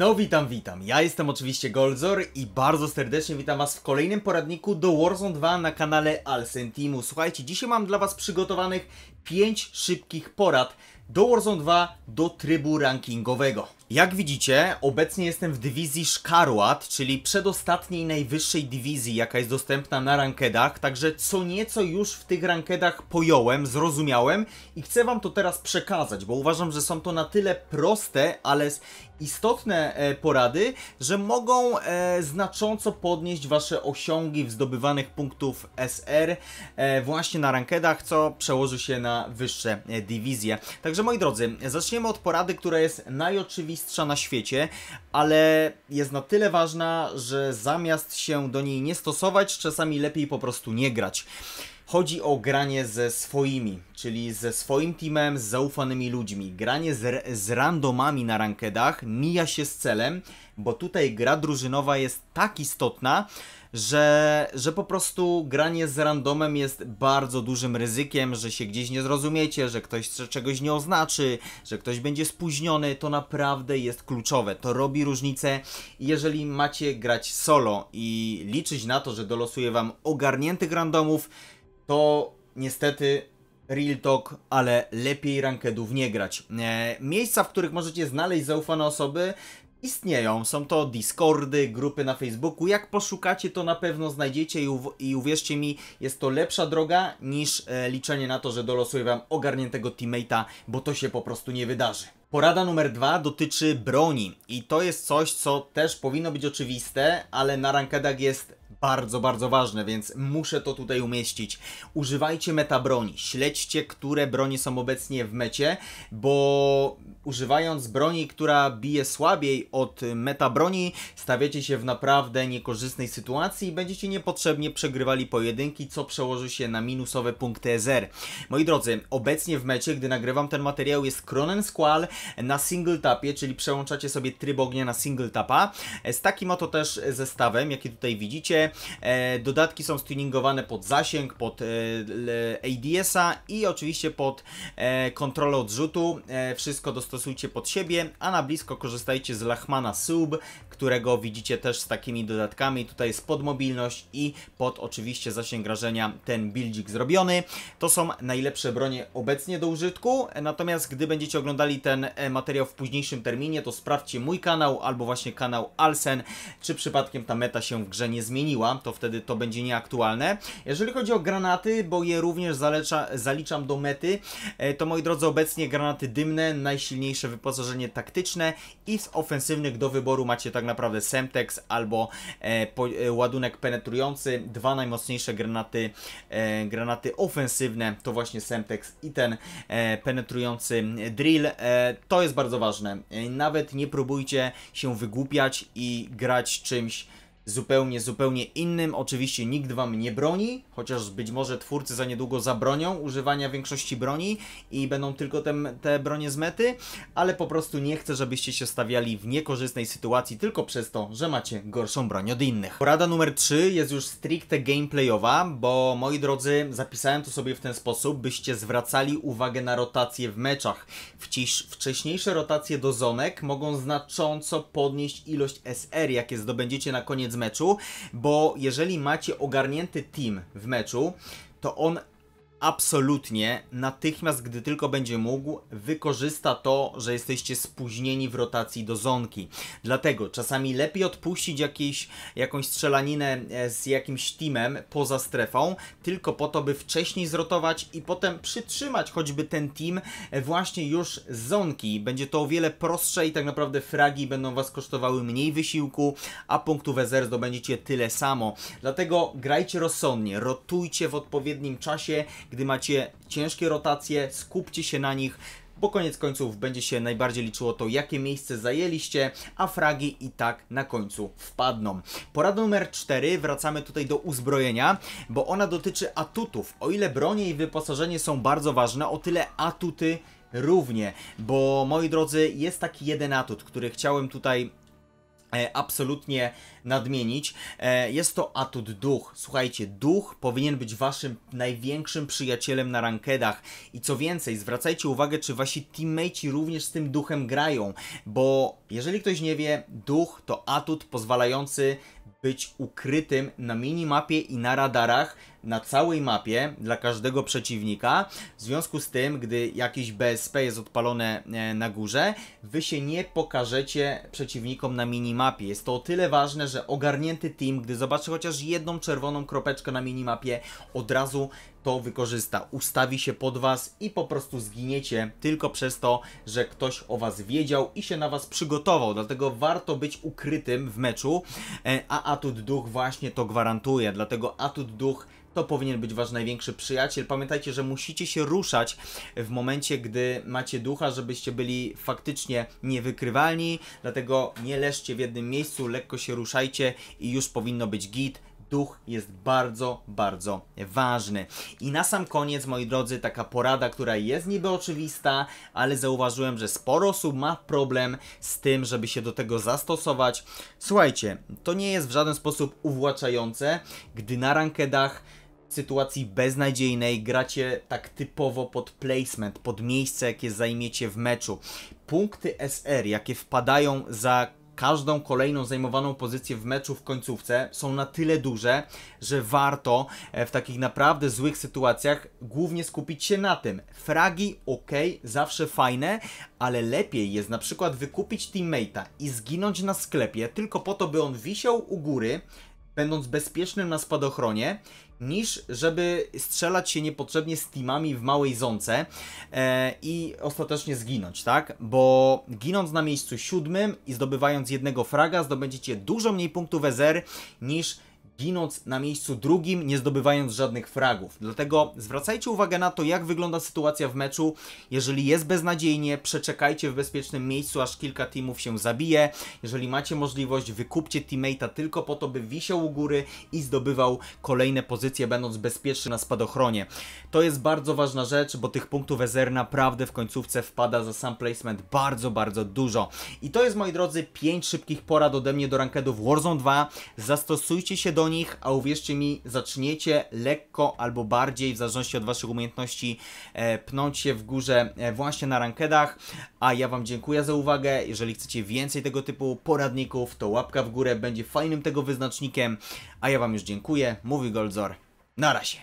No witam, witam. Ja jestem oczywiście Goldzor i bardzo serdecznie witam was w kolejnym poradniku do Warzone 2 na kanale Alcentimu. Słuchajcie, dzisiaj mam dla was przygotowanych 5 szybkich porad do Warzone 2 do trybu rankingowego. Jak widzicie, obecnie jestem w dywizji Szkarłat, czyli przedostatniej najwyższej dywizji, jaka jest dostępna na rankedach, także co nieco już w tych rankedach pojąłem, zrozumiałem i chcę wam to teraz przekazać, bo uważam, że są to na tyle proste, ale istotne e, porady, że mogą e, znacząco podnieść wasze osiągi w zdobywanych punktów SR e, właśnie na rankedach, co przełoży się na wyższe dywizje. Także moi drodzy, zaczniemy od porady, która jest najoczywistszą mistrza na świecie, ale jest na tyle ważna, że zamiast się do niej nie stosować, czasami lepiej po prostu nie grać. Chodzi o granie ze swoimi, czyli ze swoim teamem, z zaufanymi ludźmi. Granie z, z randomami na rankedach mija się z celem, bo tutaj gra drużynowa jest tak istotna, że, że po prostu granie z randomem jest bardzo dużym ryzykiem, że się gdzieś nie zrozumiecie, że ktoś czegoś nie oznaczy, że ktoś będzie spóźniony, to naprawdę jest kluczowe. To robi różnicę. Jeżeli macie grać solo i liczyć na to, że dolosuje wam ogarniętych randomów, to niestety Real Talk, ale lepiej rankedów nie grać. E, miejsca, w których możecie znaleźć zaufane osoby, Istnieją, są to Discordy, grupy na Facebooku. Jak poszukacie, to na pewno znajdziecie i, uw i uwierzcie mi, jest to lepsza droga niż e, liczenie na to, że dolosuję wam ogarniętego teammate'a, bo to się po prostu nie wydarzy. Porada numer dwa dotyczy broni i to jest coś, co też powinno być oczywiste, ale na rankedach jest bardzo, bardzo ważne, więc muszę to tutaj umieścić. Używajcie metabroni, śledźcie, które broni są obecnie w mecie, bo używając broni, która bije słabiej od metabroni, stawiacie się w naprawdę niekorzystnej sytuacji i będziecie niepotrzebnie przegrywali pojedynki, co przełoży się na minusowe punkty EZR. Moi drodzy, obecnie w mecie, gdy nagrywam ten materiał, jest Cronen Squall na single tapie, czyli przełączacie sobie tryb ognia na single tapa. Z takim oto też zestawem, jaki tutaj widzicie, E, dodatki są stuningowane pod zasięg, pod e, ADS-a i oczywiście pod e, kontrolę odrzutu. Wszystko dostosujcie pod siebie, a na blisko korzystajcie z Lachmana Sub, którego widzicie też z takimi dodatkami. Tutaj jest pod mobilność i pod oczywiście zasięg rażenia ten buildzik zrobiony. To są najlepsze bronie obecnie do użytku, natomiast gdy będziecie oglądali ten materiał w późniejszym terminie, to sprawdźcie mój kanał albo właśnie kanał Alsen, czy przypadkiem ta meta się w grze nie zmieniła zmieniła, to wtedy to będzie nieaktualne. Jeżeli chodzi o granaty, bo je również zalecza, zaliczam do mety, e, to moi drodzy, obecnie granaty dymne, najsilniejsze wyposażenie taktyczne i z ofensywnych do wyboru macie tak naprawdę Semtex albo e, po, e, ładunek penetrujący. Dwa najmocniejsze granaty, e, granaty ofensywne to właśnie Semtex i ten e, penetrujący drill. E, to jest bardzo ważne. nawet nie próbujcie się wygłupiać i grać czymś zupełnie, zupełnie innym. Oczywiście nikt wam nie broni, chociaż być może twórcy za niedługo zabronią używania większości broni i będą tylko te, te bronie z mety, ale po prostu nie chcę, żebyście się stawiali w niekorzystnej sytuacji tylko przez to, że macie gorszą broń od innych. Porada numer 3 jest już stricte gameplayowa, bo moi drodzy, zapisałem to sobie w ten sposób, byście zwracali uwagę na rotacje w meczach. Wciś, wcześniejsze rotacje do zonek mogą znacząco podnieść ilość SR, jakie zdobędziecie na koniec meczu, bo jeżeli macie ogarnięty team w meczu, to on absolutnie natychmiast, gdy tylko będzie mógł, wykorzysta to, że jesteście spóźnieni w rotacji do zonki. Dlatego czasami lepiej odpuścić jakieś, jakąś strzelaninę e, z jakimś teamem poza strefą, tylko po to, by wcześniej zrotować i potem przytrzymać choćby ten team e, właśnie już z zonki. Będzie to o wiele prostsze i tak naprawdę fragi będą Was kosztowały mniej wysiłku, a punktów EZR zdobędziecie tyle samo. Dlatego grajcie rozsądnie, rotujcie w odpowiednim czasie, gdy macie ciężkie rotacje, skupcie się na nich, bo koniec końców będzie się najbardziej liczyło to, jakie miejsce zajęliście, a fragi i tak na końcu wpadną. Porada numer 4, wracamy tutaj do uzbrojenia, bo ona dotyczy atutów. O ile bronie i wyposażenie są bardzo ważne, o tyle atuty równie, bo moi drodzy, jest taki jeden atut, który chciałem tutaj E, absolutnie nadmienić. E, jest to atut duch. Słuchajcie, duch powinien być waszym największym przyjacielem na rankedach. I co więcej, zwracajcie uwagę, czy wasi teammates również z tym duchem grają, bo jeżeli ktoś nie wie, duch to atut pozwalający być ukrytym na minimapie i na radarach na całej mapie dla każdego przeciwnika. W związku z tym, gdy jakiś BSP jest odpalone e, na górze, wy się nie pokażecie przeciwnikom na minimapie. Jest to o tyle ważne, że ogarnięty team, gdy zobaczy chociaż jedną czerwoną kropeczkę na minimapie, od razu to wykorzysta. Ustawi się pod was i po prostu zginiecie tylko przez to, że ktoś o was wiedział i się na was przygotował. Dlatego warto być ukrytym w meczu, e, a atut duch właśnie to gwarantuje. Dlatego atut duch to powinien być wasz największy przyjaciel. Pamiętajcie, że musicie się ruszać w momencie, gdy macie ducha, żebyście byli faktycznie niewykrywalni. Dlatego nie leżcie w jednym miejscu, lekko się ruszajcie i już powinno być git duch jest bardzo, bardzo ważny. I na sam koniec, moi drodzy, taka porada, która jest niby oczywista, ale zauważyłem, że sporo osób ma problem z tym, żeby się do tego zastosować. Słuchajcie, to nie jest w żaden sposób uwłaczające, gdy na rankedach sytuacji beznadziejnej gracie tak typowo pod placement, pod miejsce, jakie zajmiecie w meczu. Punkty SR, jakie wpadają za każdą kolejną zajmowaną pozycję w meczu w końcówce są na tyle duże, że warto e, w takich naprawdę złych sytuacjach głównie skupić się na tym. Fragi ok, zawsze fajne, ale lepiej jest na przykład wykupić teammate'a i zginąć na sklepie tylko po to, by on wisiał u góry, będąc bezpiecznym na spadochronie, niż żeby strzelać się niepotrzebnie z teamami w małej zonce e, i ostatecznie zginąć, tak? Bo ginąc na miejscu siódmym i zdobywając jednego fraga, zdobędziecie dużo mniej punktów EZR niż ginąc na miejscu drugim, nie zdobywając żadnych fragów. Dlatego zwracajcie uwagę na to, jak wygląda sytuacja w meczu. Jeżeli jest beznadziejnie, przeczekajcie w bezpiecznym miejscu, aż kilka teamów się zabije. Jeżeli macie możliwość, wykupcie teammate'a tylko po to, by wisiał u góry i zdobywał kolejne pozycje, będąc bezpieczny na spadochronie. To jest bardzo ważna rzecz, bo tych punktów EZR naprawdę w końcówce wpada za sam placement bardzo, bardzo dużo. I to jest, moi drodzy, 5 szybkich porad ode mnie do rankedów Warzone 2. Zastosujcie się do nich, a uwierzcie mi, zaczniecie lekko albo bardziej, w zależności od Waszych umiejętności, e, pnąć się w górze e, właśnie na rankedach. A ja Wam dziękuję za uwagę. Jeżeli chcecie więcej tego typu poradników, to łapka w górę będzie fajnym tego wyznacznikiem. A ja Wam już dziękuję. Mówi Goldzor. Na razie.